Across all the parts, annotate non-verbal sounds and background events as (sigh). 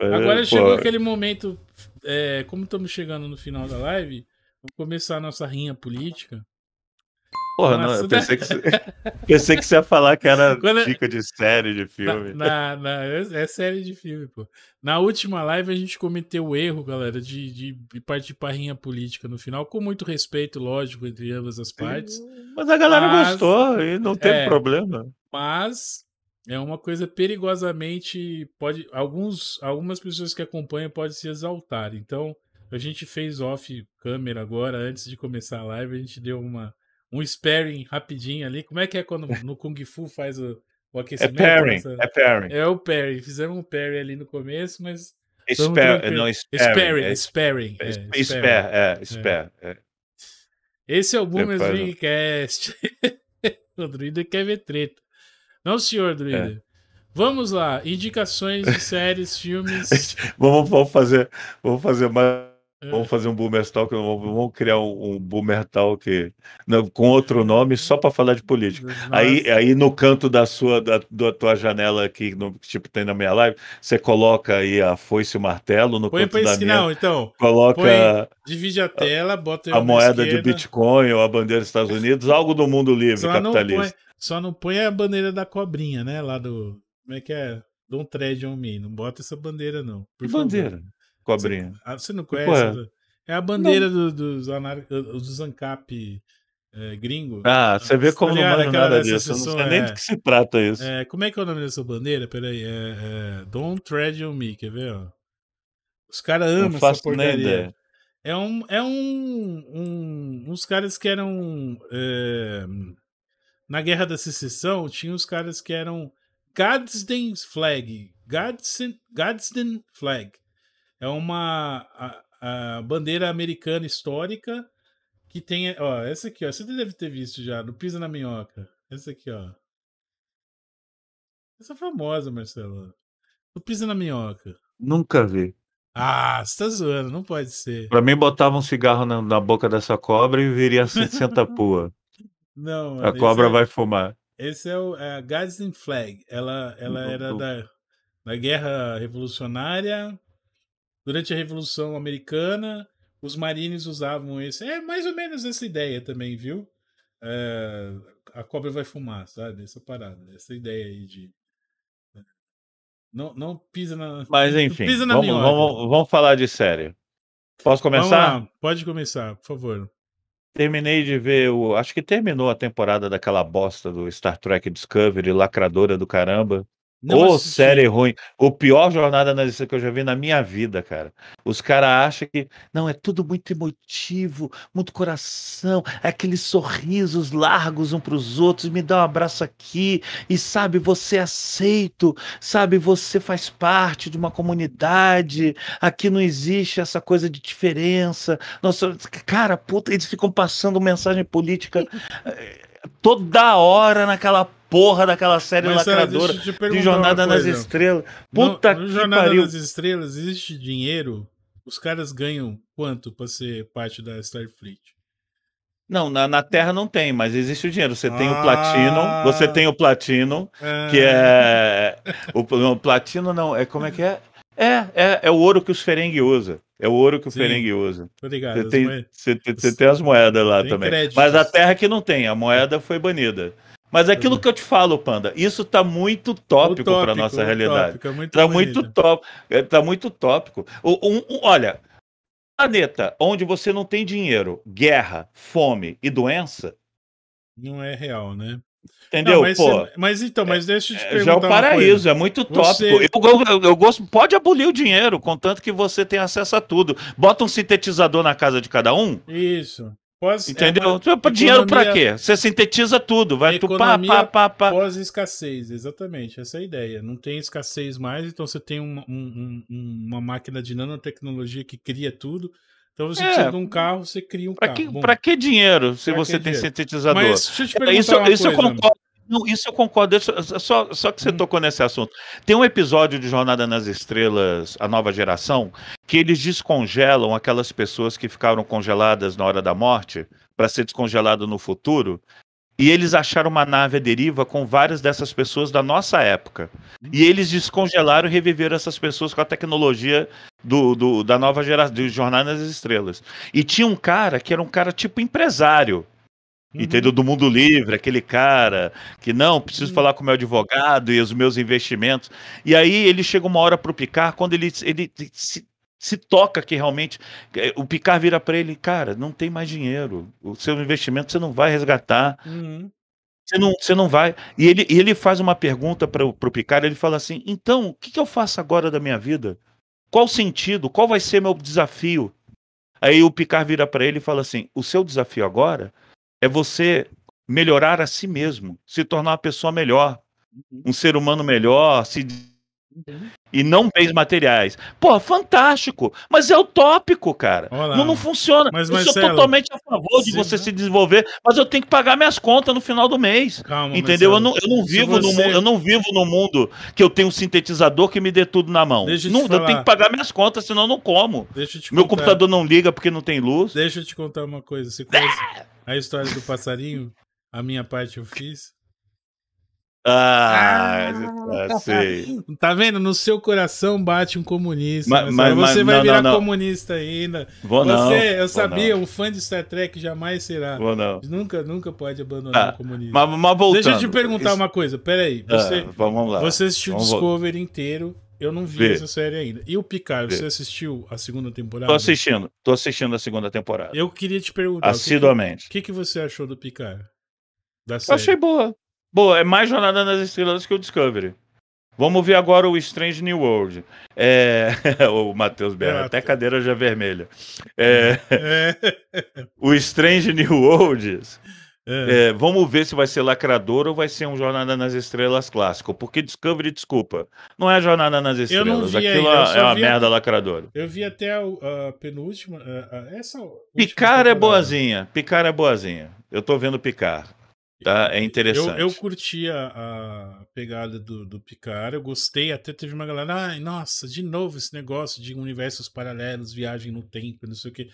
É, Agora chegou aquele momento. É, como estamos chegando no final da live, vamos começar a nossa rinha política. Porra, Nossa, não, eu pensei, tá que você, (laughs) pensei que você ia falar que era (laughs) Quando... É dica de série de filme. Na, na, na, é, é série de filme, pô. Na última live a gente cometeu o erro, galera, de, de participar rinha política no final, com muito respeito, lógico, entre ambas as partes. Mas a galera mas, gostou e não teve é, problema. Mas é uma coisa perigosamente pode alguns algumas pessoas que acompanham podem se exaltar. Então, a gente fez off câmera agora antes de começar a live, a gente deu uma um sparing rapidinho ali. Como é que é quando (laughs) no Kung Fu faz o, o é aquecimento? É pairing, essa... é pairing. É o pairing. Fizemos um pairing ali no começo, mas Spare, não, sparing, sparing, é, sparing, é, é, é, Esse é o Boomers Ringcast. (laughs) o druida quer ver treta. Não, senhor Druida. É. Vamos lá, indicações de séries, (laughs) filmes. vamos, vamos, fazer, vamos fazer mais. É. Vamos fazer um Boomer Talk, vamos criar um, um Boomer Talk com outro nome só para falar de política. Aí, aí no canto da sua da, da tua janela aqui, no, tipo tem na minha live, você coloca aí a foice e o martelo no põe canto da minha. Não, então. Coloca põe, divide a tela, bota a moeda de Bitcoin ou a bandeira dos Estados Unidos, algo do mundo livre Só capitalista. Só não põe a bandeira da cobrinha, né? Lá do. Como é que é? Don't tread on me. Não bota essa bandeira, não. Por que favor. bandeira? Cobrinha. Você, ah, você não conhece? É? é a bandeira do, dos, anar... Eh, dos ANCAP é, eh, gringo. Ah, ah, você vê como Aliás, não manja nada disso. não sei é... nem de que se trata isso. É, como é que é o nome dessa bandeira? Peraí. É, é... Don't tread on me. Quer ver? Ó? Os caras amam essa porcaria. É um, é um, um uns caras que eram é, na Guerra da Secessão, tinha os caras que eram Gadsden Flag. Gadsden, Gadsden Flag. É uma a, a bandeira americana histórica que tem. Ó, essa aqui, ó. Você deve ter visto já, no Pisa na Minhoca. Essa aqui, ó. Essa é famosa, Marcelo. No Pisa na Minhoca. Nunca vi. Ah, você tá zoando, não pode ser. Pra mim, botava um cigarro na, na boca dessa cobra e viria 60 (laughs) pua. Não, a cobra é, vai fumar. Esse é o é a Gadsden Flag. Ela, ela não, era não. da, da guerra revolucionária. Durante a Revolução Americana, os marines usavam esse. É mais ou menos essa ideia também, viu? É, a cobra vai fumar, sabe? Essa parada, essa ideia aí de. Não, não pisa na. Mas enfim, pisa na vamos, vamos, vamos, falar de sério. Posso começar? Vamos lá, pode começar, por favor. Terminei de ver o. Acho que terminou a temporada daquela bosta do Star Trek Discovery, lacradora do caramba. Ô, oh, série ruim. O pior jornada analista que eu já vi na minha vida, cara. Os caras acham que, não, é tudo muito emotivo, muito coração, aqueles sorrisos largos um pros outros, me dá um abraço aqui, e sabe, você é aceito, sabe, você faz parte de uma comunidade, aqui não existe essa coisa de diferença. Nossa, cara, puta, eles ficam passando mensagem política eh, toda hora naquela porra daquela série Mas, lacradora de Jornada nas Estrelas. Puta no, no que Jornada pariu. Jornada nas Estrelas, existe dinheiro? Os caras ganham quanto pra ser parte da Starfleet? Não, na, na, Terra não tem, mas existe o dinheiro. Você tem ah, o platino você tem o platino é... que é. é. O, o Platino não, é como é que é? É, é, é o ouro que os Ferengue usa. É o ouro que o Sim, Ferengue usa. Obrigado. Você tem as, moedas, você, tem as moedas lá também. Créditos. Mas a Terra que não tem, a moeda foi banida. Mas é aquilo que eu te falo, Panda, isso está muito tópico para nossa realidade. Está é muito, tá muito tópico. É, tá muito tópico. Um, olha, planeta onde você não tem dinheiro, guerra, fome e doença. Não é real, né? Entendeu? Não, mas, Pô, mas, então, mas deixa eu te perguntar. Já é o paraíso, é muito tópico. Você... Eu, eu, eu, gosto, pode abolir o dinheiro, contanto que você tenha acesso a tudo. Bota um sintetizador na casa de cada um. Isso. É, Entendeu? É uma... Tipo, dinheiro economia... para quê? Você sintetiza tudo, vai tu pá, pá, pá, pá. Pós-escassez, exatamente, essa é a ideia. Não tem escassez mais, então você tem um, uma máquina de nanotecnologia que cria tudo. Então você é, precisa de um carro, você cria um pra carro. Que, Bom, pra que dinheiro se você tem dinheiro? sintetizador? Mas, é, isso, isso coisa, eu concordo não, isso eu concordo. Só, só que você uhum. tocou nesse assunto. Tem um episódio de Jornada nas Estrelas, A Nova Geração, que eles descongelam aquelas pessoas que ficaram congeladas na hora da morte para ser descongelado no futuro. E eles acharam uma nave à deriva com várias dessas pessoas da nossa época. Uhum. E eles descongelaram e reviveram essas pessoas com a tecnologia do, do da nova geração, de Jornada nas Estrelas. E tinha um cara que era um cara tipo empresário Uhum. Entendeu? Do mundo livre, aquele cara que não, preciso uhum. falar com o meu advogado e os meus investimentos. E aí ele chega uma hora para o Picar, quando ele, ele se, se toca que realmente eh, o Picar vira para ele, cara, não tem mais dinheiro, o seu investimento você não vai resgatar, uhum. você, não, você não vai. E ele, ele faz uma pergunta para o Picar, ele fala assim: então, o que, que eu faço agora da minha vida? Qual o sentido? Qual vai ser meu desafio? Aí o Picar vira para ele e fala assim: o seu desafio agora é você melhorar a si mesmo, se tornar uma pessoa melhor, uhum. um ser humano melhor, se e não bens materiais. Pô, fantástico, mas é utópico, cara. Não, não funciona. Mas, eu sou Marcelo, totalmente a favor de você se desenvolver, mas eu tenho que pagar minhas contas no final do mês. Calma, entendeu? Marcelo, eu, não, eu, não vivo você... no, eu não vivo no mundo que eu tenho um sintetizador que me dê tudo na mão. Deixa eu, não, eu tenho que pagar minhas contas, senão eu não como. Meu contar. computador não liga porque não tem luz. Deixa eu te contar uma coisa. Você conhece... Ah! A história do passarinho, a minha parte eu fiz. Ah, ah sei. Tá vendo? No seu coração bate um comunista. Mas, mas, mas você mas, vai não, virar não, comunista ainda. Vou você, não, eu sabia, não. um fã de Star Trek jamais será. Vou não. Nunca, nunca pode abandonar ah, o comunismo. Mas, voltando, Deixa eu te perguntar isso... uma coisa. Peraí. Ah, você, ah, vamos lá. Você assistiu o Discovery voltar. inteiro. Eu não vi essa série ainda. E o Picard, você assistiu a segunda temporada? Tô assistindo, tô assistindo a segunda temporada. Eu queria te perguntar. Assiduamente. O que, que, que, você achou do Picard? Da série? Eu achei boa. Boa, é mais Jornada nas Estrelas que o Discovery. Vamos ver agora o Strange New World. É... (laughs) o Matheus Berra, é, até cadeira já é vermelha. É... é. (laughs) o Strange New World é. É, vamos ver se vai ser lacrador ou vai ser um Jornada nas Estrelas clássico. Porque Discovery, desculpa, não é Jornada nas Estrelas. Aquilo é uma merda lacradora. Eu vi até a, a penúltima. A, a, essa Picar é boazinha. Picar é boazinha. Eu tô vendo Picar. Tá? É interessante. Eu, eu curti a, pegada do, do Picar. Eu gostei. Até teve uma galera. Ai, nossa, de novo esse negócio de universos paralelos, viagem no tempo, não sei o quê.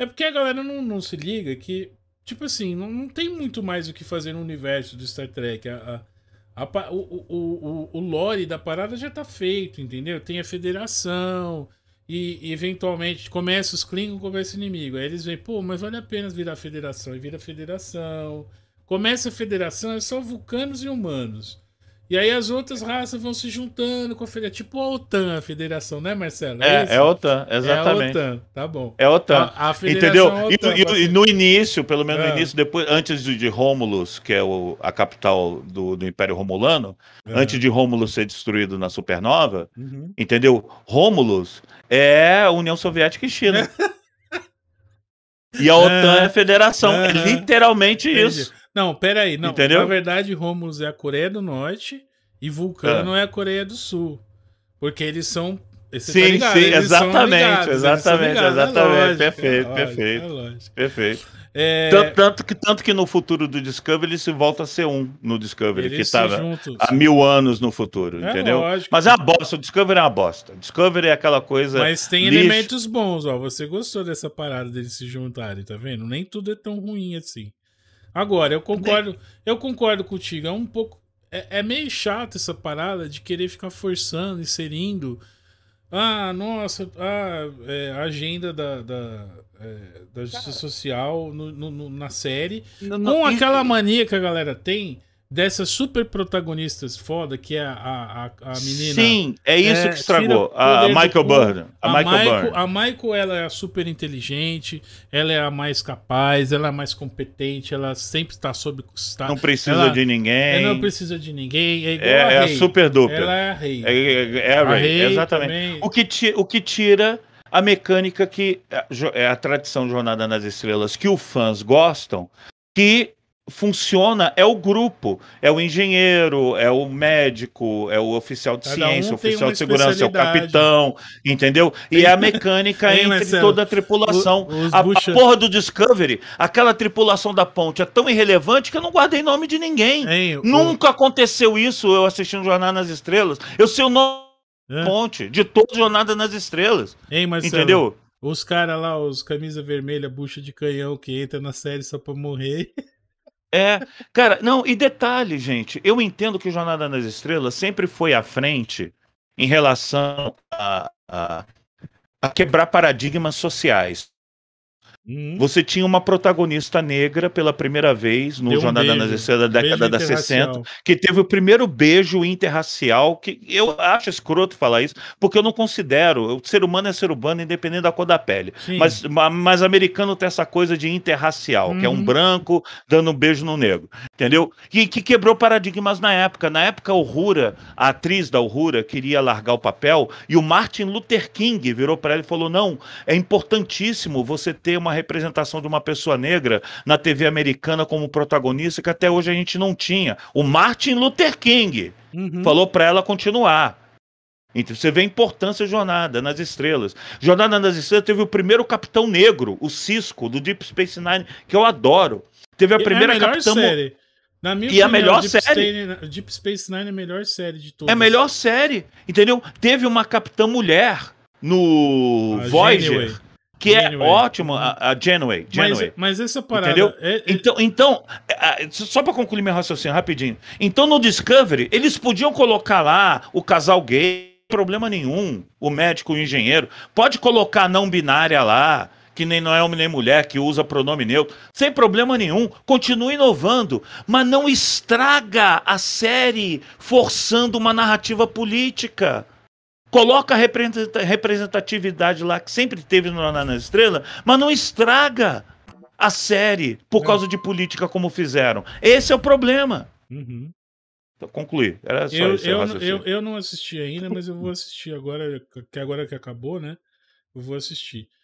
É porque a galera não, não se liga que tipo assim, não, não tem muito mais o que fazer no universo de Star Trek. A, a, a, o, o, o, o lore da parada já tá feito, entendeu? Tem a federação. E, e eventualmente começa os Klingon, começa o inimigo. Aí eles veem, pô, mas vale a pena virar a federação. E vira a federação. Começa a federação, é só vulcanos e humanos. E aí as outras raças vão se juntando com a federação. É tipo a OTAN, a federação, né, Marcelo? É, é, é a OTAN, exatamente. É a OTAN, tá bom. É a OTAN. A, a Entendeu? É OTAN, e, e, assim. e, no início, pelo menos é. no início, depois, antes de, de Rômulus, que é o, a capital do, do Império Romulano, é. antes de Rômulus ser destruído na supernova, uhum. entendeu? Rômulus é a União Soviética e China. (laughs) E a OTAN é, é a federação. É, é literalmente entendi. isso. Não, peraí. Não, Entendeu? Na verdade, Romulus é a Coreia do Norte e Vulcano é, é a Coreia do Sul. Porque eles são. Esse sim, tá sim, exatamente, ligados, exatamente, ligados, é exatamente. É, é lógico, perfeito, é lógico, perfeito. É lógico. perfeito. É... Tanto, tanto, que, tanto que no futuro do Discovery ele se volta a ser um no Discovery, Eles que estava há mil anos no futuro, é entendeu? Lógico. Mas é uma bosta, o Discovery é uma bosta. O Discovery é aquela coisa. Mas tem lixo. elementos bons, ó. Você gostou dessa parada deles se juntarem, tá vendo? Nem tudo é tão ruim assim. Agora, eu né? concordo, eu concordo contigo. É um pouco. É, é meio chato essa parada de querer ficar forçando, inserindo. Ah, nossa, ah, é, a agenda da, da, é, da justiça Cara, social no, no, na série. com aquela mania que a galera tem dessas super protagonistas foda, que é a, a, a menina. Sim, é isso é, que estragou. A Michael Burn. A, a, Michael Burn. A Michael, ela é super inteligente, ela é a mais capaz, ela é a mais competente, ela sempre está sob. Está, não precisa ela, de ninguém. Ela não precisa de ninguém. É, igual é, a, é a super dupla. Ela é a Rei. É, é, é, é a Rei, exatamente. O que, ti, o que tira a mecânica que é, é a tradição Jornada nas Estrelas, que os fãs gostam, que funciona é o grupo, é o engenheiro, é o médico, é o oficial de Cada ciência, um o oficial de segurança, é o capitão, entendeu? E é a mecânica (laughs) Ei, entre Marcelo, toda a tripulação. a, a, porra do Discovery, aquela tripulação da ponte é tão irrelevante que eu não guardei nome de ninguém. Ei, Nunca o... aconteceu isso eu assistindo Jornada nas Estrelas. Eu sei o nome é. ponte de toda Jornada nas Estrelas. Ei, Marcelo, entendeu? Os caras lá, os camisa vermelha, bucha de canhão que entra na série só pra morrer. (laughs) É, cara, não, e detalhe, gente, eu entendo que Jornada nas Estrelas sempre foi à frente em relação a, a, a quebrar paradigmas sociais. Uhum. Você tinha uma protagonista negra pela primeira vez no um Jornada beijo. na da década da 60, que teve o primeiro beijo interracial, que eu acho escroto falar isso, porque eu não considero, o ser humano é ser humano independente da cor da pele. Mas, mas americano tem essa coisa de interracial, uhum. que é um uhum. branco dando um beijo no negro, entendeu? E que quebrou paradigmas na época. Na época, a Uhura, a atriz da Uhura, queria largar o papel e o Martin Luther King virou para ela e falou: não, é importantíssimo você ter uma representação de uma pessoa negra na TV americana como protagonista que até hoje a gente não tinha. O Martin Luther King uhum. falou para ela continuar. Então, você vê a importância da Jornada nas Estrelas. Jornada nas Estrelas teve o primeiro capitão negro, o Cisco, do Deep Space Nine, que eu adoro. Teve a primeira é a capitã. Série. Na minha e é opinião, a melhor Deep série. Né? Deep Space Nine é a melhor série de todas. É a melhor série, entendeu? Teve uma capitã mulher no a Voyager. Janeway. Que é ótimo, a, a Mas, mas essa parada. Entendeu? É, é... Então, então é, é, só para concluir meu raciocínio rapidinho. Então, no Discovery, eles podiam colocar lá o casal gay, problema nenhum. O médico, o engenheiro. Pode colocar não binária lá que nem não é homem nem mulher, que usa pronome neutro, sem problema nenhum, continue inovando, mas não estraga a série forçando uma narrativa política coloca a representatividade lá que sempre teve no Jornada na Estrela, mas não estraga a série por não. É. causa de política como fizeram. Esse é o problema. Uhum. Então, concluir. Era só eu, isso. Eu, eu, eu não assisti ainda, mas eu vou assistir agora, que agora que acabou, né? Eu vou assistir.